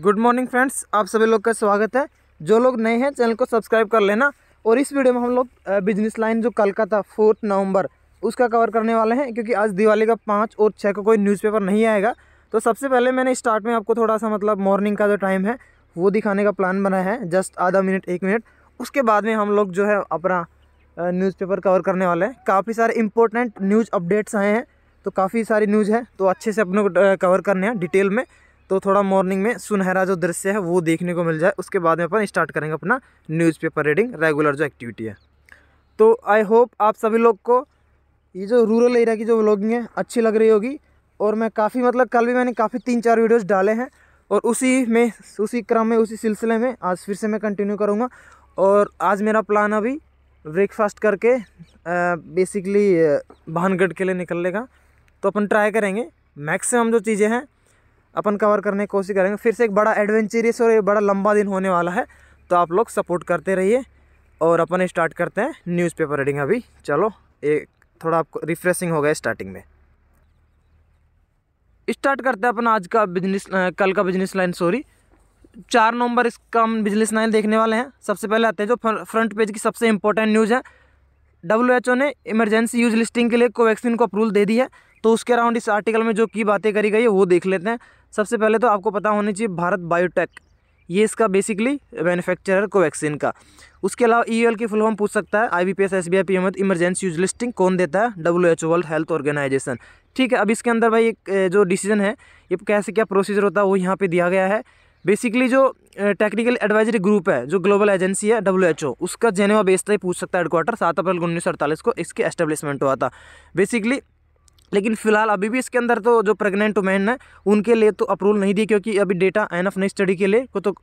good morning friends आप सभी लोग का स्वागत है जो लोग नए हैं चैनल को सब्सक्राइब कर लेना और इस वीडियो में हम लोग बिजनेस लाइन जो कल का था फोर्थ नवंबर उसका कवर करने वाले हैं क्योंकि आज दिवाली का पाँच और छः का कोई न्यूज़पेपर नहीं आएगा तो सबसे पहले मैंने स्टार्ट में आपको थोड़ा सा मतलब मॉर्निंग का जो टाइम है वो दिखाने का प्लान बनाया है जस्ट आधा मिनट एक मिनट उसके बाद में हम लोग जो है अपना न्यूज़पेपर कवर करने वाले हैं काफ़ी सारे इंपॉर्टेंट न्यूज़ अपडेट्स आए हैं तो काफ़ी सारी न्यूज़ है तो अच्छे से अपने को कवर करने हैं डिटेल में तो थोड़ा मॉर्निंग में सुनहरा जो दृश्य है वो देखने को मिल जाए उसके बाद में अपन स्टार्ट करेंगे अपना न्यूज़पेपर रीडिंग रेगुलर जो एक्टिविटी है तो आई होप आप सभी लोग को ये जो रूरल एरिया की जो व्लॉगिंग है अच्छी लग रही होगी और मैं काफ़ी मतलब कल भी मैंने काफ़ी तीन चार वीडियोज़ डाले हैं और उसी में उसी क्रम में उसी सिलसिले में आज फिर से मैं कंटिन्यू करूँगा और आज मेरा प्लान अभी ब्रेकफास्ट करके बेसिकली भानगढ़ के लिए निकलने का तो अपन ट्राई करेंगे मैक्सिमम जो चीज़ें हैं अपन कवर करने की कोशिश करेंगे फिर से एक बड़ा एडवेंचरियस और एक बड़ा लंबा दिन होने वाला है तो आप लोग सपोर्ट करते रहिए और अपन स्टार्ट करते हैं न्यूज़पेपर रीडिंग अभी चलो एक थोड़ा आपको रिफ्रेशिंग हो गया स्टार्टिंग में स्टार्ट करते हैं अपन आज का बिजनेस कल का बिजनेस लाइन सॉरी चार नवंबर इसका हम बिजनेस लाइन देखने वाले हैं सबसे पहले आते हैं जो फ्रंट पेज की सबसे इंपॉर्टेंट न्यूज़ है डब्ल्यू ने इमरजेंसी यूज लिस्टिंग के लिए कोवैक्सीन को अप्रूवल दे दी है तो उसके अराउंड इस आर्टिकल में जो की बातें करी गई है वो देख लेते हैं सबसे पहले तो आपको पता होनी चाहिए भारत बायोटेक ये इसका बेसिकली मैन्युफैक्चरर कोवैक्सीन का उसके अलावा ई e की फुल फॉर्म पूछ सकता है I B P S S B I P M emergency use listing कौन देता है W H World Health Organization ठीक है अब इसके अंदर भाई एक जो डिसीजन है ये कैसे क्या प्रोसीजर होता है वो यहाँ पे दिया गया है बेसिकली जो टेक्निकल एडवाइजरी ग्रुप है जो ग्लोबल एजेंसी है डब्ल्यू एच ओ उसका जेनेवा बेस था पूछ सकता है हेडक्वार्टर सात अप्रैल उन्नीस सौ अड़तालीस को इसके एस्टेब्लिशमेंट हुआ था बेसिकली लेकिन फिलहाल अभी भी इसके अंदर तो जो प्रेग्नेंट वुमेन है उनके लिए तो अप्रूवल नहीं दी क्योंकि अभी डेटा एन एफ नहीं स्टडी के लिए को तो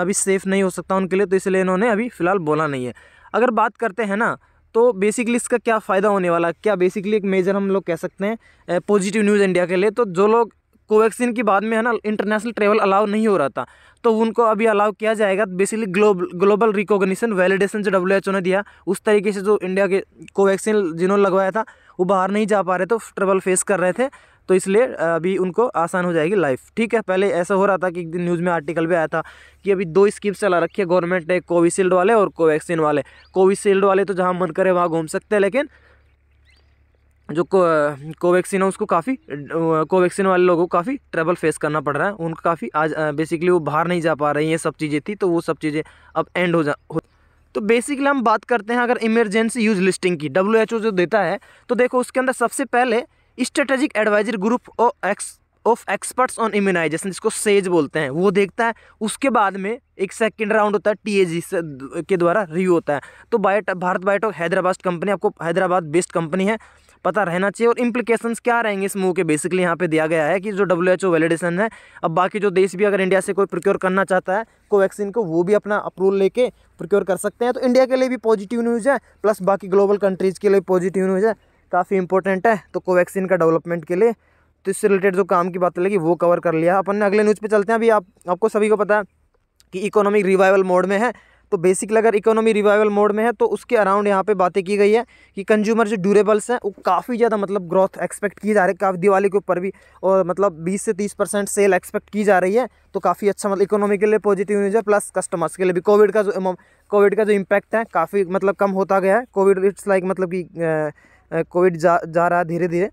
अभी सेफ़ नहीं हो सकता उनके लिए तो इसलिए इन्होंने अभी फ़िलहाल बोला नहीं है अगर बात करते हैं ना तो बेसिकली इसका क्या फ़ायदा होने वाला क्या बेसिकली एक मेजर हम लोग कह सकते हैं पॉजिटिव न्यूज़ इंडिया के लिए तो जो लोग कोवैक्सीन की बाद में है ना इंटरनेशनल ट्रेवल अलाउ नहीं हो रहा था तो उनको अभी अलाउ किया जाएगा basically global global recognition validation जो डब्ल्यू ने दिया उस तरीके से जो इंडिया के कोवैक्सीन जिन्होंने लगवाया था वो बाहर नहीं जा पा रहे थे ट्रेवल फेस कर रहे थे तो इसलिए अभी उनको आसान हो जाएगी लाइफ ठीक है पहले ऐसा हो रहा था कि एक दिन न्यूज़ में आर्टिकल भी आया था कि अभी दो स्कीम्स चला रखी है गवर्नमेंट ने कोविशील्ड वाले और कोवैक्सीन वाले कोविशील्ड वाले तो जहाँ मन करे वहाँ घूम सकते हैं लेकिन जो को कोवैक्सीन है उसको काफ़ी कोवैक्सीन वाले लोगों को काफ़ी ट्रबल फेस करना पड़ रहा है उनको काफ़ी आज बेसिकली वो बाहर नहीं जा पा रही हैं ये सब चीज़ें थी तो वो सब चीज़ें अब एंड हो जा हो तो बेसिकली हम बात करते हैं अगर इमरजेंसी यूज लिस्टिंग की डब्ल्यू जो देता है तो देखो उसके अंदर सबसे पहले strategic adviser group of ex of experts on immunisation जिसको सेज बोलते हैं वो देखता है उसके बाद में एक सेकंड राउंड होता है टीएजी के द्वारा रिव्यू होता है तो bio Bharat Biotech Hyderabad company आपको हैदराबाद बेस्ड कंपनी है पता रहना चाहिए और इम्प्लीकेशन क्या रहेंगे इस मूव के बेसिकली यहाँ पे दिया गया है कि जो डब्ल्यू एच वैलिडेशन है अब बाकी जो देश भी अगर इंडिया से कोई प्रोक्योर करना चाहता है कोवैक्सीन को वो भी अपना अप्रूवल लेके प्रोक्योर कर सकते हैं तो इंडिया के लिए भी पॉजिटिव न्यूज़ है प्लस बाकी ग्लोबल कंट्रीज़ के लिए पॉजिटिव न्यूज़ है काफ़ी इंपॉर्टेंट है तो कोवैक्सीन का डेवलपमेंट के लिए तो इससे रिलेटेड जो काम की बात लगी वो कवर कर लिया अपन ने अगले न्यूज़ पर चलते हैं अभी आप आपको सभी को पता है कि इकोनॉमिक रिवाइवल मोड में है तो बेसिकली अगर इकोनॉमी रिवाइवल मोड में है तो उसके अराउंड यहाँ पे बातें की गई है कि कंज्यूमर जो ड्यूरेबल्स हैं वो काफ़ी ज़्यादा मतलब ग्रोथ एक्सपेक्ट की जा रही है काफ़ी दिवाली के ऊपर भी और मतलब बीस से तीस परसेंट सेल एक्सपेक्ट की जा रही है तो काफ़ी अच्छा मतलब इकोनॉमी के लिए पॉजिटिव न्यूज़ है प्लस कस्टमर्स के लिए भी कोविड का जो कोविड का जो इम्पैक्ट है काफ़ी मतलब कम होता गया है कोविड इट्स लाइक मतलब कि कोविड जा जा रहा है धीरे धीरे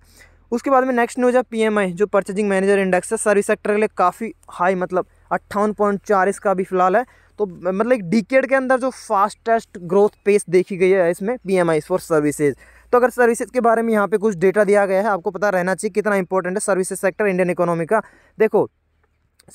उसके बाद में नेक्स्ट न्यूज है आई जो परचेजिंग मैनेजर इंडेक्स है सर्विस सेक्टर के लिए काफ़ी हाई मतलब अट्ठावन पॉइंट चार इसका अभी फिलहाल है तो मतलब एक डिकेड के अंदर जो फास्टेस्ट ग्रोथ पेस देखी गई है इसमें पी एम फॉर सर्विसेज तो अगर सर्विसेज के बारे में यहाँ पे कुछ डेटा दिया गया है आपको पता रहना चाहिए कितना इंपॉर्टेंट है सर्विसेज सेक्टर इंडियन इकोनॉमी का देखो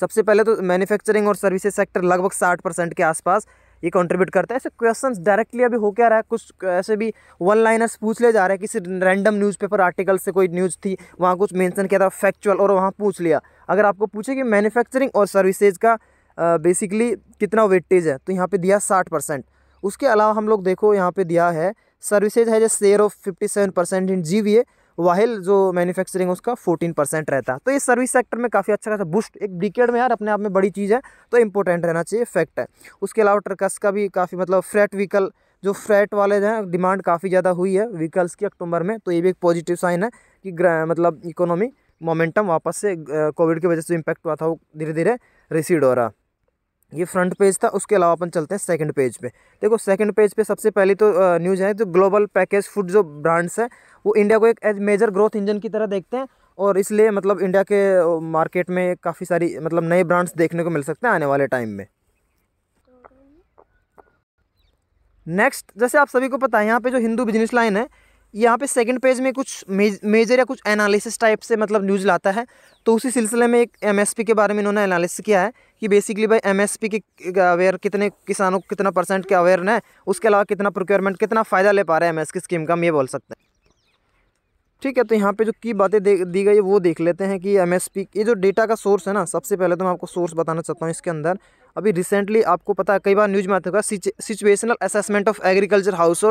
सबसे पहले तो मैन्युफैक्चरिंग और सर्विसेज सेक्टर लगभग साठ परसेंट के आसपास ये कंट्रीब्यूट करता है ऐसे क्वेश्चंस डायरेक्टली अभी हो क्या रहा है कुछ ऐसे भी वन लाइनर्स पूछ ले जा रहे हैं किसी रैंडम न्यूज़पेपर आर्टिकल से कोई न्यूज़ थी वहाँ कुछ मेंशन किया था फैक्चुअल और वहाँ पूछ लिया अगर आपको पूछे कि मैन्युफैक्चरिंग और सर्विसेज का बेसिकली कितना वेटेज है तो यहाँ पे दिया साठ परसेंट उसके अलावा हम लोग देखो यहाँ पे दिया है सर्विसेज है जैसे share of fifty seven percent in G V A वाहल जो मैन्युफैक्चरिंग उसका फोर्टीन परसेंट रहता तो ये सर्विस सेक्टर में काफ़ी अच्छा खासा बूस्ट एक डिकेड में यार अपने आप में बड़ी चीज़ है तो इंपॉर्टेंट रहना चाहिए फैक्ट है उसके अलावा ट्रकस का भी काफ़ी मतलब फ्रेट व्हीकल जो फ्रेट वाले हैं डिमांड काफ़ी ज़्यादा हुई है व्हीकल्स की अक्टूबर में तो ये भी एक पॉजिटिव साइन है कि मतलब इकोनॉमी मोमेंटम वापस से कोविड की वजह से इम्पैक्ट हुआ था वो धीरे धीरे रिसीड हो रहा ये फ्रंट पेज था उसके अलावा अपन चलते हैं सेकंड पेज पे देखो सेकंड पेज पे सबसे पहले तो न्यूज़ है जो ग्लोबल पैकेज फूड जो ब्रांड्स हैं वो इंडिया को एक एज मेजर ग्रोथ इंजन की तरह देखते हैं और इसलिए मतलब इंडिया के मार्केट में काफ़ी सारी मतलब नए ब्रांड्स देखने को मिल सकते हैं आने वाले टाइम में नेक्स्ट जैसे आप सभी को पता है यहाँ पे जो हिंदू बिजनेस लाइन है यहाँ पे सेकंड पेज में कुछ मेजर या कुछ एनालिसिस टाइप से मतलब न्यूज़ लाता है तो उसी सिलसिले में एक एमएसपी के बारे में इन्होंने एनालिसिस किया है कि बेसिकली भाई एमएसपी के अवेयर कितने किसानों को कितना परसेंट के अवेयर है उसके अलावा कितना प्रोक्योरमेंट कितना फ़ायदा ले पा रहे हैं एम की स्कीम का हम ये बोल सकते हैं ठीक है तो यहाँ पर जो की बातें दी गई वो देख लेते हैं कि एम ये जो डेटा का सोर्स है ना सबसे पहले तो मैं आपको सोर्स बताना चाहता हूँ इसके अंदर अभी रिसेंटली आपको पता है कई बार न्यूज़ में आता होगा situational assessment of agriculture house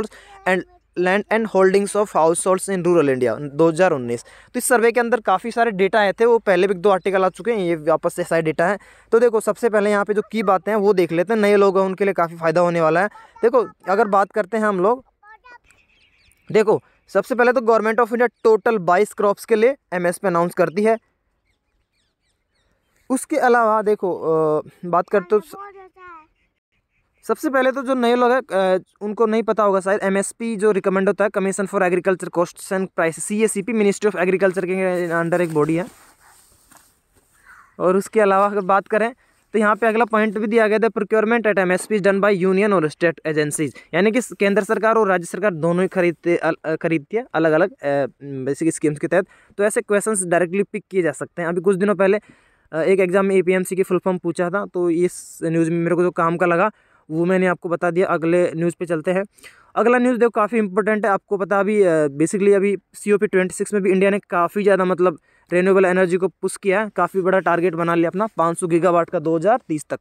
and land and holdings of households in rural India 2019 तो इस सर्वे के अंदर काफ़ी सारे डेटा आए थे वो पहले भी दो आर्टिकल आ चुके हैं ये वापस से सारे डेटा है तो देखो सबसे पहले यहाँ पे जो की बातें हैं वो देख लेते हैं नए लोग हैं उनके लिए काफ़ी फ़ायदा होने वाला है देखो अगर बात करते हैं हम लोग देखो सबसे पहले तो गवर्नमेंट ऑफ इंडिया टोटल बाईस क्रॉप्स के लिए एम पे अनाउंस करती है उसके अलावा देखो आ, बात करते हो सबसे पहले तो जो नए लोग हैं उनको नहीं पता होगा शायद एमएसपी जो रिकमेंड होता है commission for agriculture cost and price CACP ministry of agriculture के अंडर एक बॉडी है और उसके अलावा अगर बात करें तो यहाँ पे अगला पॉइंट भी दिया गया था procurement at M S P done by union और स्टेट एजेंसीज यानी कि केंद्र सरकार और राज्य सरकार दोनों ही खरीदते खरीदती है अलग अलग बेसिक स्कीम्स के तहत तो ऐसे क्वेश्चंस डायरेक्टली पिक किए जा सकते हैं अभी कुछ दिनों पहले एक एग्जाम में ए की फुल फॉर्म पूछा था तो इस न्यूज़ में मेरे को जो काम का लगा वो मैंने आपको बता दिया अगले न्यूज़ पे चलते हैं अगला न्यूज़ देखो काफ़ी इंपॉर्टेंट है आपको पता अभी बेसिकली अभी C O P twenty six में भी इंडिया ने काफ़ी ज़्यादा मतलब रेन्यूएबल एनर्जी को पुश किया है काफ़ी बड़ा टारगेट बना लिया अपना पाँच सौ गीगावाट का दो हज़ार तीस तक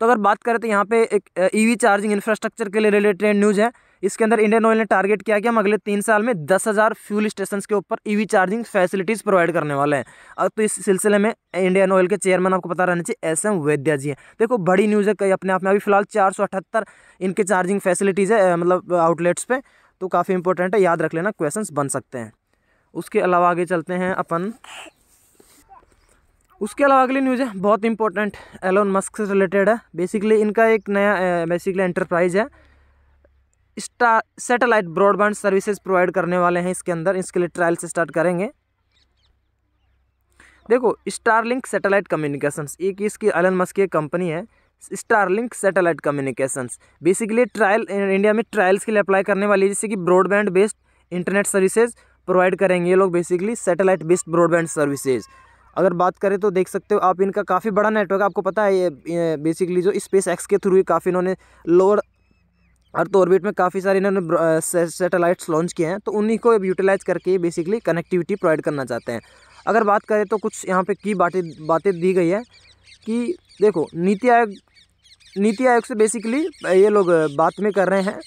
तो अगर बात करें तो यहाँ पे एक ईवी चार्जिंग इंफ्रास्ट्रक्चर के लिए रिलेटेड न्यूज़ है इसके अंदर इंडियन ऑयल ने टारगेट किया कि हम अगले तीन साल में दस हज़ार फ्यूल स्टेशन के ऊपर ईवी चार्जिंग फैसिलिटीज़ प्रोवाइड करने वाले हैं अब तो इस सिलसिले में इंडियन ऑयल के चेयरमैन आपको पता रहना चाहिए एस एम वैद्या जी हैं देखो बड़ी न्यूज़ है कई अपने आप में अभी फिलहाल चार इनके चार्जिंग फैसिलिटीज़ है मतलब आउटलेट्स पर तो काफ़ी इंपॉर्टेंट है याद रख लेना क्वेश्चन बन सकते हैं उसके अलावा आगे चलते हैं अपन उसके अलावा अगली न्यूज़ है बहुत इंपॉर्टेंट एलोन मस्क से रिलेटेड है बेसिकली इनका एक नया बेसिकली एंटरप्राइज़ है स्टा सेटेलाइट ब्रॉडबैंड सर्विसेज प्रोवाइड करने वाले हैं इसके अंदर इसके लिए ट्रायल से स्टार्ट करेंगे देखो स्टारलिंक सैटेलाइट कम्युनिकेशंस एक इसकी एलन मस्क की कंपनी है Starlink satellite communications basically trial India में ट्रायल्स के लिए अप्लाई करने वाली है जैसे कि broadband based internet services provide करेंगे ये लोग basically satellite based broadband services अगर बात करें तो देख सकते हो आप इनका काफ़ी बड़ा नेटवर्क आपको पता है ये, बेसिकली जो स्पेस एक्स के थ्रू ही काफ़ी इन्होंने लोअर अर्थ ऑर्बिट तो में काफ़ी सारे इन्होंने सैटेलाइट्स लॉन्च किए हैं तो उन्हीं को यूटिलाइज करके बेसिकली कनेक्टिविटी प्रोवाइड करना चाहते हैं अगर बात करें तो कुछ यहाँ पे की बातें बातें दी गई है कि देखो नीति आयोग नीति आयोग से बेसिकली ये लोग बात में कर रहे हैं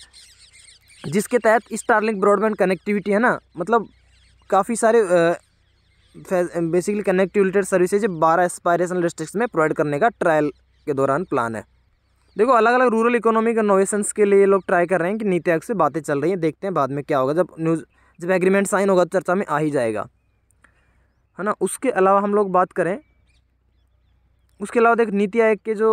जिसके तहत स्टारलिंक ब्रॉडबैंड कनेक्टिविटी है ना मतलब काफ़ी सारे बेसिकली कनेक्टिविटेड सर्विसेज बारह एस्पायरेशन डिस्ट्रिक्स में प्रोवाइड करने का ट्रायल के दौरान प्लान है देखो अलग अलग रूरल इकोनॉमिक इनोवेशंस के लिए लोग ट्राई कर रहे हैं कि नीति आयोग से बातें चल रही हैं देखते हैं बाद में क्या होगा जब न्यूज़ जब एग्रीमेंट साइन होगा तो चर्चा में आ ही जाएगा है ना उसके अलावा हम लोग बात करें उसके अलावा देख नीति आयोग के जो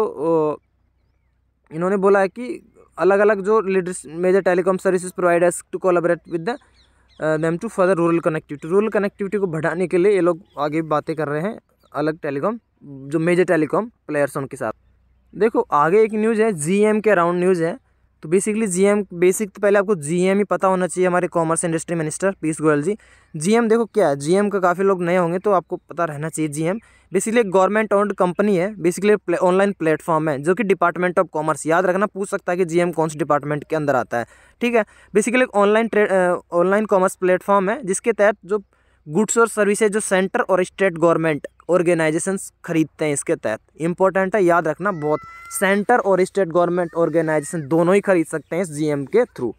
इन्होंने बोला है कि अलग अलग जो leaders major telecom services providers to collaborate with the to further rural connectivity rural connectivity को बढ़ाने के लिए ये लोग आगे बातें कर रहे हैं अलग टेलीकॉम जो मेजर टेलीकॉम प्लेयर्स उनके साथ देखो आगे एक न्यूज़ है जीएम के अराउंड न्यूज़ है तो बेसिकली जीएम बेसिक तो पहले आपको जीएम ही पता होना चाहिए हमारे commerce industry minister Piyush Goyal ji GM देखो क्या है जीएम का काफ़ी लोग नए होंगे तो आपको पता रहना चाहिए जीएम बेसिकली एक गवर्नमेंट ओन्ड कंपनी है बेसिकली प्ले, ऑनलाइन प्लेटफॉर्म है जो कि डिपार्टमेंट ऑफ कॉमर्स याद रखना पूछ सकता है कि जीएम कौन से डिपार्टमेंट के अंदर आता है ठीक है बेसिकली एक online trade online commerce platform है जिसके तहत जो गुड्स और सर्विसेज जो सेंटर और स्टेट गवर्नमेंट ऑर्गेनाइजेशन खरीदते हैं इसके तहत इंपॉर्टेंट है याद रखना बहुत सेंटर और स्टेट गवर्नमेंट ऑर्गेनाइजेशन दोनों ही खरीद सकते हैं इस जीएम के थ्रू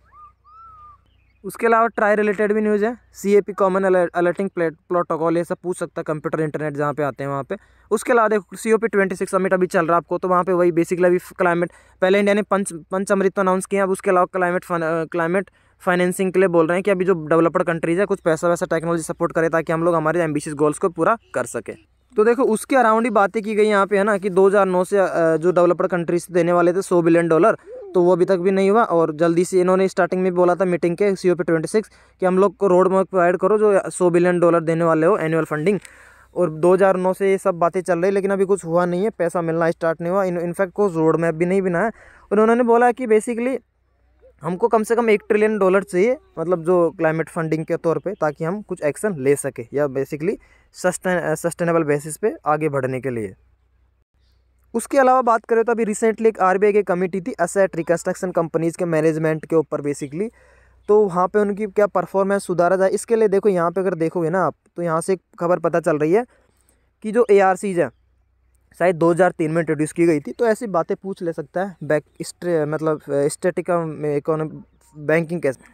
उसके अलावा ट्राई रिलेटेड भी न्यूज़ है C A P common alerting protocol ये सब पूछ सकता है कंप्यूटर इंटरनेट जहाँ पे आते हैं वहाँ पे उसके अलावा देखो C O P twenty six summit अभी चल रहा है आपको तो वहाँ पे वही बेसिकली अभी क्लाइमेट पहले इंडिया ने पंच पंच अमृत तो अनाउंस किया अब उसके अलावा क्लाइमेट क्लाइमेट फाइनेंसिंग के लिए बोल रहे हैं कि अभी जो डेवलपड कंट्रीज़ है कुछ पैसा वैसा टेक्नोलॉजी सपोर्ट करे ताकि हम लोग हमारे एम्बिशियस गोल्स को पूरा कर सकें तो देखो उसके अराउंड ही बातें की गई यहाँ पे है ना कि 2009 से जो डेवलपर कंट्रीज देने वाले थे 100 बिलियन डॉलर तो वो अभी तक भी नहीं हुआ और जल्दी से इन्होंने स्टार्टिंग में बोला था मीटिंग के C O P twenty six कि हम लोग को रोड मैप प्रोवाइड करो जो सौ बिलियन डॉलर देने वाले हो एनुअल फंडिंग और 2009 से ये सब बातें चल रही लेकिन अभी कुछ हुआ नहीं है पैसा मिलना स्टार्ट नहीं हुआ इनफैक्ट को रोड मैप भी नहीं बनाया और उन्होंने बोला कि बेसिकली हमको कम से कम एक ट्रिलियन डॉलर चाहिए मतलब जो क्लाइमेट फंडिंग के तौर पे ताकि हम कुछ एक्शन ले सके या बेसिकली सस्टेन सस्टेनेबल बेसिस पे आगे बढ़ने के लिए उसके अलावा बात करें तो अभी रिसेंटली एक आर की कमेटी थी असेट रिकन्स्ट्रक्शन कंपनीज़ के मैनेजमेंट के ऊपर बेसिकली तो वहाँ पे उनकी क्या परफॉर्मेंस सुधारा जाए इसके लिए देखो यहाँ पे अगर देखोगे ना आप तो यहाँ से एक खबर पता चल रही है कि जो ए आर सीज है शायद 2003 में इंट्रोड्यूस की गई थी तो ऐसी बातें पूछ ले सकता है बैक मतलब स्टेटिक बैंकिंग कैसे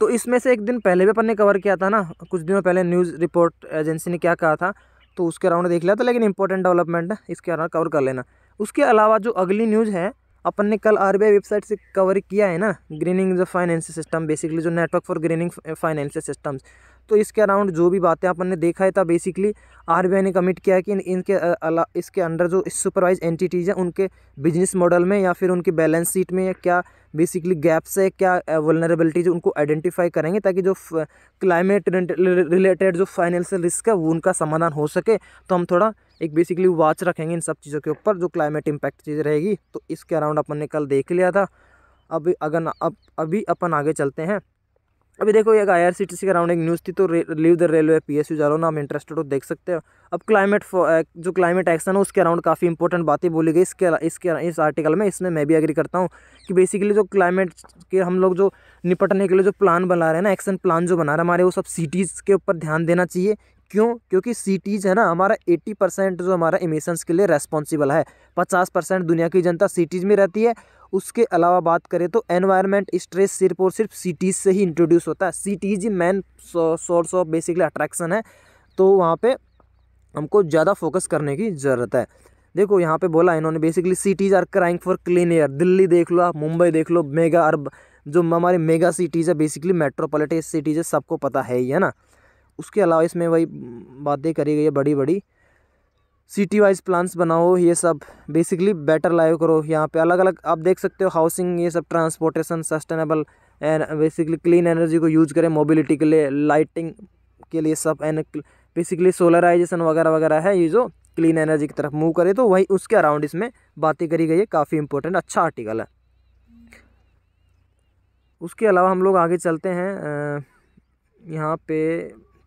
तो इसमें से एक दिन पहले भी अपन ने कवर किया था ना कुछ दिनों पहले न्यूज़ रिपोर्ट एजेंसी ने क्या कहा था तो उसके अराउंड देख लिया था लेकिन इंपॉर्टेंट डेवलपमेंट है इसके अराउंड कवर कर लेना उसके अलावा जो अगली न्यूज़ है अपन ने कल आर वेबसाइट से कवर किया है ना greening the financial system basically जो network for greening financial systems तो इसके अराउंड जो भी बातें अपन ने देखा है था बेसिकली आरबीआई ने कमिट किया है कि इनके अला इसके अंडर जो सुपरवाइज एंटिटीज़ हैं उनके बिजनेस मॉडल में या फिर उनकी बैलेंस शीट में या क्या बेसिकली गैप्स है क्या वलनरेबिलिटीज उनको आइडेंटिफाई करेंगे ताकि जो क्लाइमेट रिलेटेड जो फाइनेंशियल रिस्क है वो उनका समाधान हो सके तो हम थोड़ा एक बेसिकली वॉच रखेंगे इन सब चीज़ों के ऊपर जो क्लाइमेट इम्पैक्ट चीज़ रहेगी तो इसके अराउंड अपन ने कल देख लिया था अभी अगर अब अभी अपन आगे चलते हैं अभी देखो एक I R C T C के अराउंड एक न्यूज़ थी तो leave the railway P S U जा रहा हूँ ना हम इंटरेस्टेड हो देख सकते हो अब क्लाइमेट eh, जो क्लाइमेट एक्शन है उसके अराउंड काफ़ी इंपॉर्टेंट बातें बोली गई इसके इसके इस आर्टिकल में इसमें मैं भी एग्री करता हूँ कि बेसिकली जो क्लाइमेट के हम लोग जो निपटने के लिए जो प्लान बना रहे हैं ना एक्शन प्लान जो बना रहे हैं हमारे वो सब सिटीज़ के ऊपर ध्यान देना चाहिए क्यों क्योंकि सिटीज़ है ना हमारा 80 परसेंट जो हमारा इमिशंस के लिए रेस्पॉन्सिबल है 50 परसेंट दुनिया की जनता सिटीज़ में रहती है उसके अलावा बात करें तो एनवायरनमेंट स्ट्रेस सिर्फ और सिर्फ सिटीज़ से ही इंट्रोड्यूस होता है सिटीज़ ही main source of basically attraction है तो वहाँ पे हमको ज़्यादा फोकस करने की ज़रूरत है देखो यहाँ पे बोला इन्होंने basically cities are crying for clean air Delhi देख लो आप मुंबई देख लो मेगा अरब जो हमारी मेगा सिटीज़ है बेसिकली मेट्रोपोलिटन सिटीज़ है सबको पता है ही है ना उसके अलावा इसमें वही बातें करी गई है बड़ी बड़ी सिटी वाइज प्लान्स बनाओ ये सब बेसिकली बेटर लाइव करो यहाँ पे अलग अलग आप देख सकते हो हाउसिंग ये सब transportation sustainable and basically clean energy को यूज करें मोबिलिटी के लिए लाइटिंग के लिए सब एंड बेसिकली सोलराइजेशन वगैरह वगैरह है ये जो क्लीन एनर्जी की तरफ मूव करे तो वही उसके अराउंड इसमें बातें करी गई है काफ़ी इंपॉर्टेंट अच्छा आर्टिकल है उसके अलावा हम लोग आगे चलते हैं यहाँ पे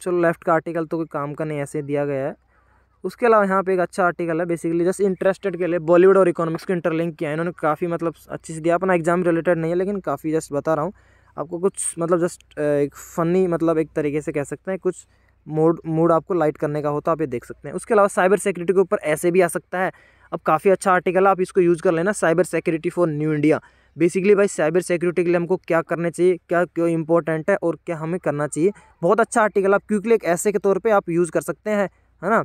चलो लेफ़्ट का आर्टिकल तो कोई काम का नहीं ऐसे दिया गया है उसके अलावा यहाँ पे एक अच्छा आर्टिकल है बेसिकली जस्ट इंटरेस्टेड के लिए बॉलीवुड और इकोनॉमिक्स को इंटरलिंक किया है इन्होंने काफ़ी मतलब अच्छे से दिया अपना एग्जाम रिलेटेड नहीं है लेकिन काफ़ी जस्ट बता रहा हूँ आपको कुछ मतलब जस्ट एक फ़नी मतलब एक तरीके से कह सकते हैं कुछ मूड मूड आपको लाइट करने का होता तो है आप ये देख सकते हैं उसके अलावा साइबर सिक्योरिटी के ऊपर ऐसे भी आ सकता है अब काफ़ी अच्छा आर्टिकल है आप इसको यूज़ कर लेना cyber security for new India basically भाई साइबर सिक्योरिटी के लिए हमको क्या करने चाहिए क्या क्यों इंपॉर्टेंट है और क्या हमें करना चाहिए बहुत अच्छा आर्टिकल आप क्योंकि एक ऐसे के तौर पर आप यूज़ कर सकते हैं है ना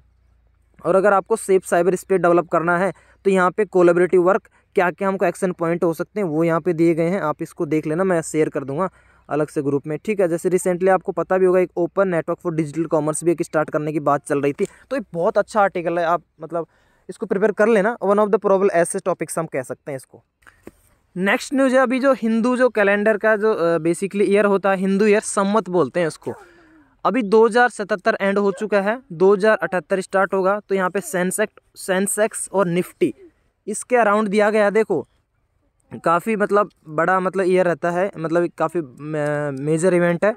और अगर आपको सेफ साइबर स्पेस डेवलप करना है तो यहाँ पे कोलेबरेटिव वर्क क्या क्या हमको एक्शन पॉइंट हो सकते हैं वो यहाँ पे दिए गए हैं आप इसको देख लेना मैं शेयर कर दूंगा अलग से ग्रुप में ठीक है जैसे रिसेंटली आपको पता भी होगा एक open network for digital commerce भी एक स्टार्ट करने की बात चल रही थी तो ये बहुत अच्छा आर्टिकल है आप मतलब इसको प्रिपेयर कर लेना वन ऑफ द प्रॉब्लम ऐसे टॉपिक्स हम कह सकते हैं इसको नेक्स्ट न्यूज है अभी जो हिंदू जो कैलेंडर का जो बेसिकली ईयर होता है हिंदू ईयर सम्मत बोलते हैं इसको अभी 2077 एंड हो चुका है 2078 स्टार्ट होगा तो यहाँ पे सेंसेक्ट सेंसेक्स और निफ्टी इसके अराउंड दिया गया देखो काफ़ी मतलब बड़ा मतलब ईयर रहता है मतलब काफ़ी मेजर इवेंट है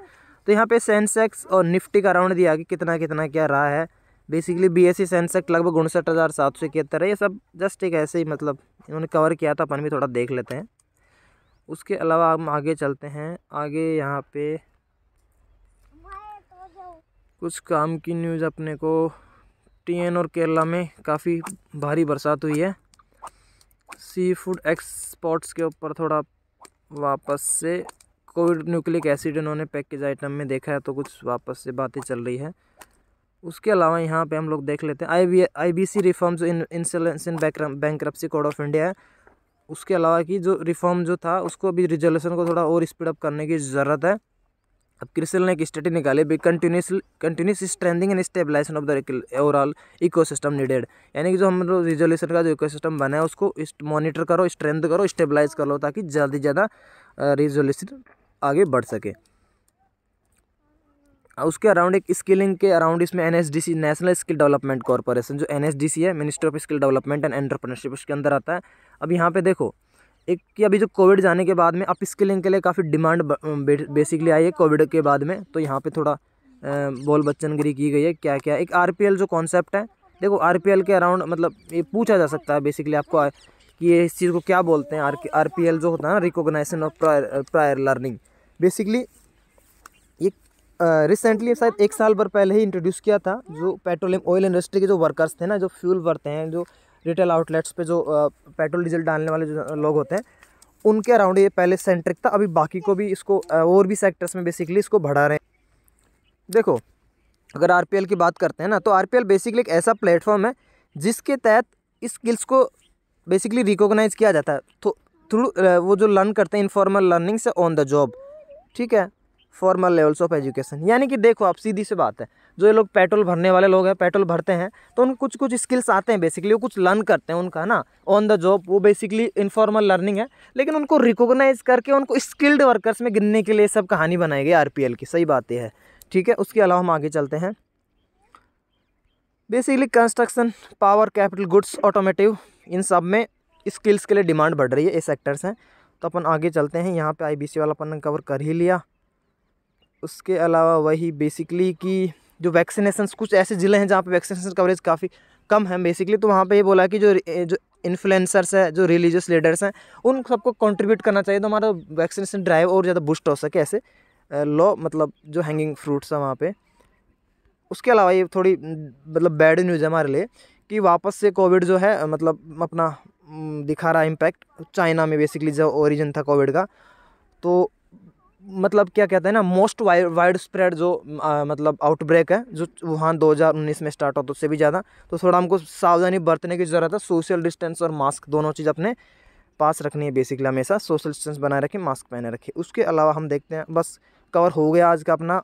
तो यहाँ पे सेंसेक्स और निफ्टी का राउंड दिया कि कितना कितना क्या रहा है basically B S C Sensex लगभग उनसठ हज़ार सात सौ इकहत्तर है ये सब जस्ट एक ऐसे ही मतलब इन्होंने कवर किया था अपन भी थोड़ा देख लेते हैं उसके अलावा हम आगे चलते हैं आगे यहाँ पे कुछ काम की न्यूज़ अपने को टीएन और केरला में काफ़ी भारी बरसात हुई है सी फूड एक्सपोर्ट्स के ऊपर थोड़ा वापस से कोविड न्यूक्लिक एसिड इन्होंने पैकेज आइटम में देखा है तो कुछ वापस से बातें चल रही है उसके अलावा यहाँ पे हम लोग देख लेते हैं I B I B C reforms in insolvency in bankruptcy code of India है उसके अलावा कि जो रिफॉर्म जो था उसको अभी रिजोल्यूशन को थोड़ा और स्पीडअप करने की ज़रूरत है अब क्रिसल ने एक स्टडी निकाली भी continuous continuous strengthening and stabilisation of the overall ecosystem needed यानी कि जो हम लोग रिजोल्यूशन का जो इकोसिस्टम बना है उसको मॉनिटर करो स्ट्रेंथ करो स्टेबलाइज कर लो ताकि ज़्यादा ज़्यादा रिजोल्यूशन आगे बढ़ सके उसके अराउंड एक स्किलिंग के अराउंड इसमें N national skill development corporation जो एन है ministry of skill development and entrepreneurship उसके अंदर आता है अब यहाँ पे देखो एक कि अभी जो कोविड जाने के बाद में अप स्किलिंग के लिए काफ़ी डिमांड बेसिकली आई है कोविड के बाद में तो यहाँ पे थोड़ा बोल बच्चनगिरी की गई है क्या क्या एक आर जो कॉन्सेप्ट है देखो आर के अराउंड मतलब ये पूछा जा सकता है बेसिकली आपको कि ये इस चीज़ को क्या बोलते हैं आर आर जो होता है ना recognition of prior learning basically ये रिसेंटली शायद एक साल भर पहले ही इंट्रोड्यूस किया था जो पेट्रोलियम ऑयल इंडस्ट्री के जो वर्कर्स थे ना जो फ्यूल भरते हैं जो रिटेल आउटलेट्स पे जो पेट्रोल डीजल डालने वाले जो लोग होते हैं उनके अराउंड ये पहले सेंट्रिक था अभी बाकी को भी इसको और भी सेक्टर्स में बेसिकली इसको बढ़ा रहे हैं देखो अगर आर की बात करते हैं ना तो आर बेसिकली एक ऐसा प्लेटफॉर्म है जिसके तहत इस स्किल्स को बेसिकली रिकोगनाइज किया जाता है तो थ्रू वो जो लर्न करते हैं इनफॉर्मल लर्निंग से ऑन द जॉब ठीक है फॉर्मल लेवल्स ऑफ एजुकेशन यानी कि देखो आप सीधी से बात है जो ये लोग पेट्रोल भरने वाले लोग हैं पेट्रोल भरते हैं तो उन कुछ कुछ स्किल्स आते हैं बेसिकली वो कुछ लर्न करते हैं उनका ना ऑन द जॉब वो बेसिकली इनफॉर्मल लर्निंग है लेकिन उनको रिकोगनाइज़ करके उनको स्किल्ड वर्कर्स में गिनने के लिए सब कहानी बनाई गई आर की सही बात यह है ठीक है उसके अलावा हम आगे चलते हैं basically construction power capital goods automotive इन सब में स्किल्स के लिए डिमांड बढ़ रही है ये सेक्टर्स हैं तो अपन आगे चलते हैं यहाँ पे आईबीसी वाला अपन ने कवर कर ही लिया उसके अलावा वही बेसिकली कि जो वैक्सीनेशन कुछ ऐसे ज़िले हैं जहाँ पर वैक्सीनेशन कवरेज काफ़ी कम है बेसिकली तो वहाँ पर ये बोला कि जो जो इन्फ्लुएंसर्स है जो रिलीजियस लीडर्स हैं उन सबको कंट्रीब्यूट करना चाहिए तो हमारा वैक्सीनेशन ड्राइव और ज़्यादा बूस्ट हो सके ऐसे लो मतलब जो हैंगिंग फ्रूट्स हैं वहाँ पर उसके अलावा ये थोड़ी मतलब बैड न्यूज़ है हमारे लिए कि वापस से कोविड जो है मतलब अपना दिखा रहा है इम्पैक्ट चाइना में बेसिकली जो ओरिजिन था कोविड का तो मतलब क्या कहते हैं ना मोस्ट वाइड स्प्रेड जो आ, मतलब आउटब्रेक है जो वुहान 2019 में स्टार्ट होता तो उससे भी ज़्यादा तो थोड़ा हमको सावधानी बरतने की ज़रूरत है सोशल डिस्टेंस और मास्क दोनों चीज़ अपने पास रखनी है बेसिकली हमेशा सोशल डिस्टेंस बनाए रखें मास्क पहने रखें उसके अलावा हम देखते हैं बस कवर हो गया आज का अपना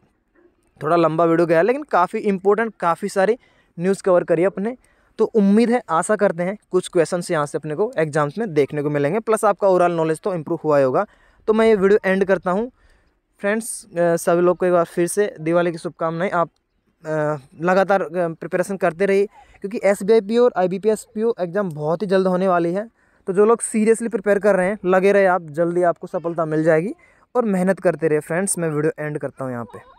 थोड़ा लंबा वीडियो गया लेकिन काफ़ी इंपॉर्टेंट काफ़ी सारी न्यूज़ कवर करिए अपने तो उम्मीद है आशा करते हैं कुछ क्वेश्चन यहाँ से अपने को एग्जाम्स में देखने को मिलेंगे प्लस आपका ओवरऑल नॉलेज तो इम्प्रूव हुआ ही होगा तो मैं ये वीडियो एंड करता हूँ फ्रेंड्स सभी लोग को एक बार फिर से दिवाली की शुभकामनाएं आप लगातार प्रिपरेशन करते रहिए क्योंकि एस बी और आई बी एग्ज़ाम बहुत ही जल्द होने वाली है तो जो लोग सीरियसली प्रिपेयर कर रहे हैं लगे रहे आप जल्दी आपको सफलता मिल जाएगी और मेहनत करते रहे फ्रेंड्स मैं वीडियो एंड करता हूँ यहाँ पर